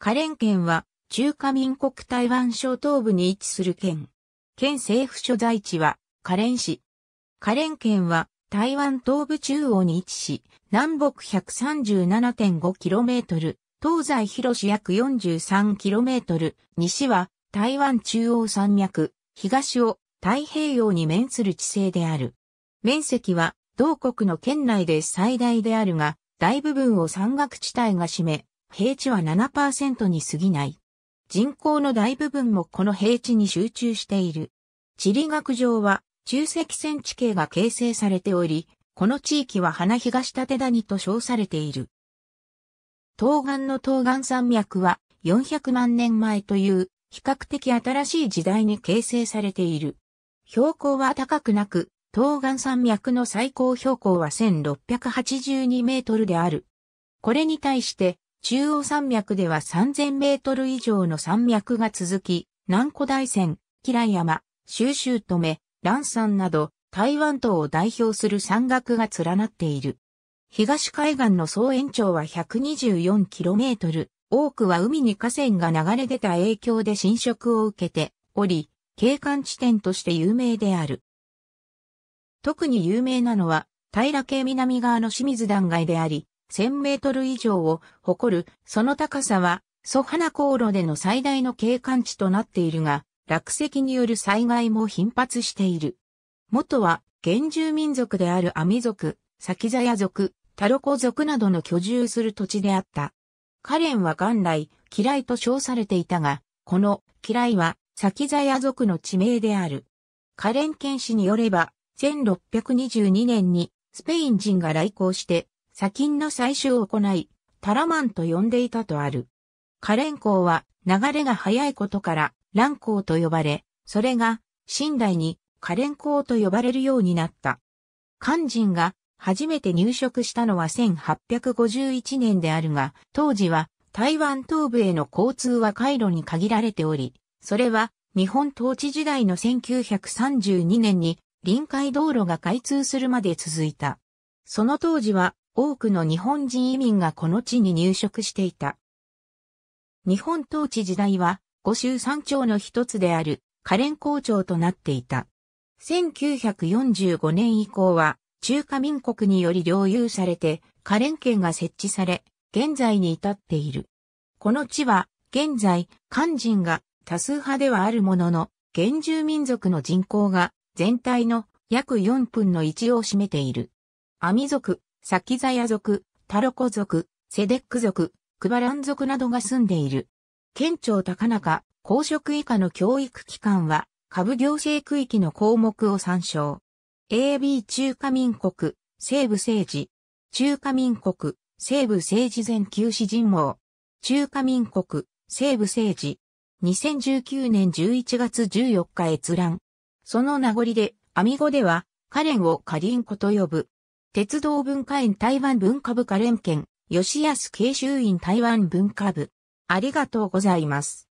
花蓮県は中華民国台湾省東部に位置する県。県政府所在地は花蓮市。花蓮県は台湾東部中央に位置し、南北 137.5km、東西広し約 43km、西は台湾中央山脈、東を太平洋に面する地勢である。面積は同国の県内で最大であるが、大部分を山岳地帯が占め、平地は7%に過ぎない。人口の大部分もこの平地に集中している。地理学上は中石線地形が形成されており、この地域は花東立谷と称されている。東岸の東岸山脈は400万年前という比較的新しい時代に形成されている。標高は高くなく、東岸山脈の最高標高は1682メートルである。これに対して中央山脈では3000メートル以上の山脈が続き、南湖大山、平山、収集止め、蘭山など、台湾島を代表する山岳が連なっている。東海岸の総延長は1 2 4トル、多くは海に河川が流れ出た影響で侵食を受けており、景観地点として有名である。特に有名なのは、平家南側の清水断崖であり、1000メートル以上を誇る、その高さは、ソハナ航路での最大の景観地となっているが、落石による災害も頻発している。元は、原住民族であるアミ族、サキザヤ族、タロコ族などの居住する土地であった。カレンは元来、嫌いと称されていたが、この嫌いは、サキザヤ族の地名である。カレン剣士によれば、1622年にスペイン人が来航して砂金の採取を行い、タラマンと呼んでいたとある。カレン港は流れが速いことから蘭港と呼ばれ、それが新代にカレン港と呼ばれるようになった。肝心が初めて入植したのは1851年であるが、当時は台湾東部への交通は回路に限られており、それは日本統治時代の1932年に臨海道路が開通するまで続いた。その当時は多くの日本人移民がこの地に入植していた。日本統治時代は五州三町の一つである可連校長となっていた。1945年以降は中華民国により領有されて可連県が設置され、現在に至っている。この地は現在漢人が多数派ではあるものの、原住民族の人口が全体の約4分の1を占めている。阿弥族、サキザヤ族、タロコ族、セデック族、クバラン族などが住んでいる。県庁高中、公職以下の教育機関は、下部行政区域の項目を参照。AB 中華民国、西部政治。中華民国、西部政治全休止人網。中華民国、西部政治。2019年11月14日閲覧。その名残で、アミゴでは、カレンをカリンコと呼ぶ。鉄道文化園台湾文化部科連県、吉安慶州院台湾文化部。ありがとうございます。